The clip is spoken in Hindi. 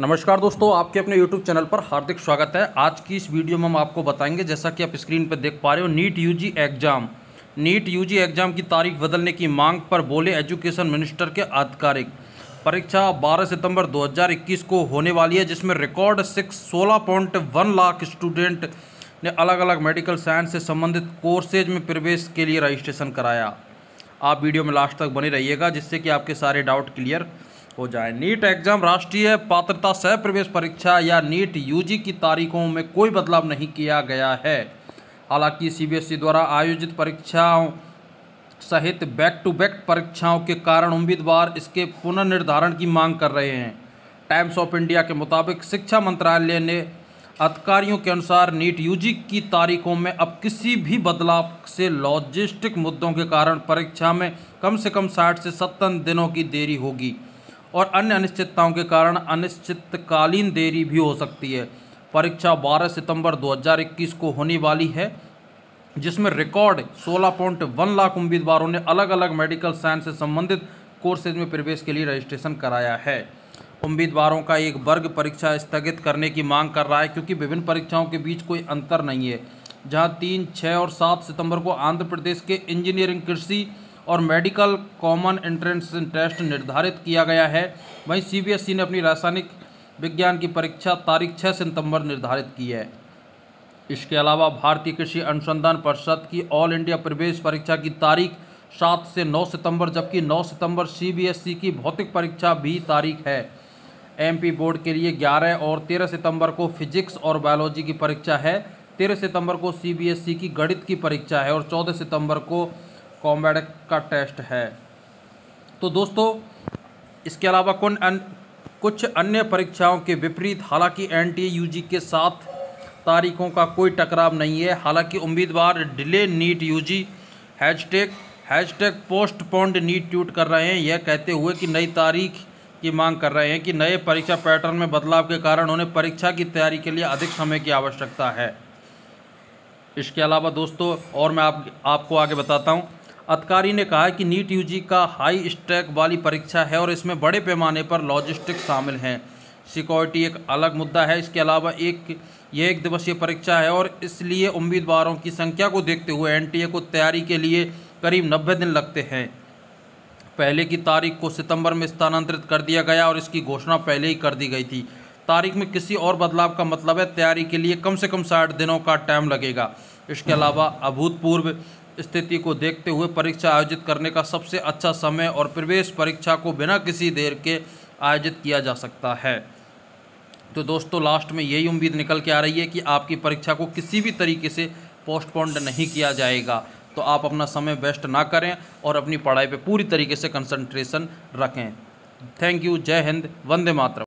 नमस्कार दोस्तों आपके अपने YouTube चैनल पर हार्दिक स्वागत है आज की इस वीडियो में हम आपको बताएंगे जैसा कि आप स्क्रीन पर देख पा रहे हो NEET UG exam NEET UG exam की तारीख बदलने की मांग पर बोले एजुकेशन मिनिस्टर के आधिकारिक परीक्षा 12 सितंबर 2021 को होने वाली है जिसमें रिकॉर्ड सिक्स सोलह लाख स्टूडेंट ने अलग अलग मेडिकल साइंस से संबंधित कोर्सेज में प्रवेश के लिए रजिस्ट्रेशन कराया आप वीडियो में लास्ट तक बने रहिएगा जिससे कि आपके सारे डाउट क्लियर हो जाए नीट एग्जाम राष्ट्रीय पात्रता सह प्रवेश परीक्षा या नीट यूजी की तारीखों में कोई बदलाव नहीं किया गया है हालांकि सीबीएसई e द्वारा आयोजित परीक्षाओं सहित बैक टू बैक परीक्षाओं के कारण उम्मीदवार इसके पुनर्निर्धारण की मांग कर रहे हैं टाइम्स ऑफ इंडिया के मुताबिक शिक्षा मंत्रालय ने अधिकारियों के अनुसार नीट यूजी की तारीखों में अब किसी भी बदलाव से लॉजिस्टिक मुद्दों के कारण परीक्षा में कम से कम साठ से सत्तर दिनों की देरी होगी और अन्य अनिश्चितताओं के कारण अनिश्चितकालीन देरी भी हो सकती है परीक्षा 12 सितंबर 2021 को होने वाली है जिसमें रिकॉर्ड 16.1 लाख उम्मीदवारों ने अलग अलग मेडिकल साइंस से संबंधित कोर्सेज में प्रवेश के लिए रजिस्ट्रेशन कराया है उम्मीदवारों का एक वर्ग परीक्षा स्थगित करने की मांग कर रहा है क्योंकि विभिन्न परीक्षाओं के बीच कोई अंतर नहीं है जहां तीन छः और सात सितंबर को आंध्र प्रदेश के इंजीनियरिंग कृषि और मेडिकल कॉमन एंट्रेंस टेस्ट निर्धारित किया गया है वहीं सीबीएसई e ने अपनी रासायनिक विज्ञान की परीक्षा तारीख छः सितंबर निर्धारित की है इसके अलावा भारतीय कृषि अनुसंधान परिषद की ऑल इंडिया प्रवेश परीक्षा की तारीख सात से नौ सितंबर जबकि नौ सितंबर सीबीएसई e की भौतिक परीक्षा भी तारीख है एमपी बोर्ड के लिए ग्यारह और तेरह सितंबर को फिजिक्स और बायोलॉजी की परीक्षा है तेरह सितंबर को सीबीएसई e की गणित की परीक्षा है और चौदह सितंबर को कॉम्बैड का टेस्ट है तो दोस्तों इसके अलावा कौन अन, कुछ अन्य परीक्षाओं के विपरीत हालांकि एन टी के साथ तारीखों का कोई टकराव नहीं है हालांकि उम्मीदवार delay NEET UG hashtag hashtag postponed NEET tweet कर रहे हैं यह कहते हुए कि नई तारीख की मांग कर रहे हैं कि नए परीक्षा पैटर्न में बदलाव के कारण उन्हें परीक्षा की तैयारी के लिए अधिक समय की आवश्यकता है इसके अलावा दोस्तों और मैं आप आपको आगे बताता हूँ अधिकारी ने कहा कि नीट यूजी का हाई स्टैक वाली परीक्षा है और इसमें बड़े पैमाने पर लॉजिस्टिक शामिल हैं सिक्योरिटी एक अलग मुद्दा है इसके अलावा एक यह एक दिवसीय परीक्षा है और इसलिए उम्मीदवारों की संख्या को देखते हुए एनटीए को तैयारी के लिए करीब नब्बे दिन लगते हैं पहले की तारीख को सितंबर में स्थानांतरित कर दिया गया और इसकी घोषणा पहले ही कर दी गई थी तारीख में किसी और बदलाव का मतलब है तैयारी के लिए कम से कम साठ दिनों का टाइम लगेगा इसके अलावा अभूतपूर्व स्थिति को देखते हुए परीक्षा आयोजित करने का सबसे अच्छा समय और प्रवेश परीक्षा को बिना किसी देर के आयोजित किया जा सकता है तो दोस्तों लास्ट में यही उम्मीद निकल के आ रही है कि आपकी परीक्षा को किसी भी तरीके से पोस्टपोन्ड नहीं किया जाएगा तो आप अपना समय वेस्ट ना करें और अपनी पढ़ाई पर पूरी तरीके से कंसनट्रेशन रखें थैंक यू जय हिंद वंदे मातरम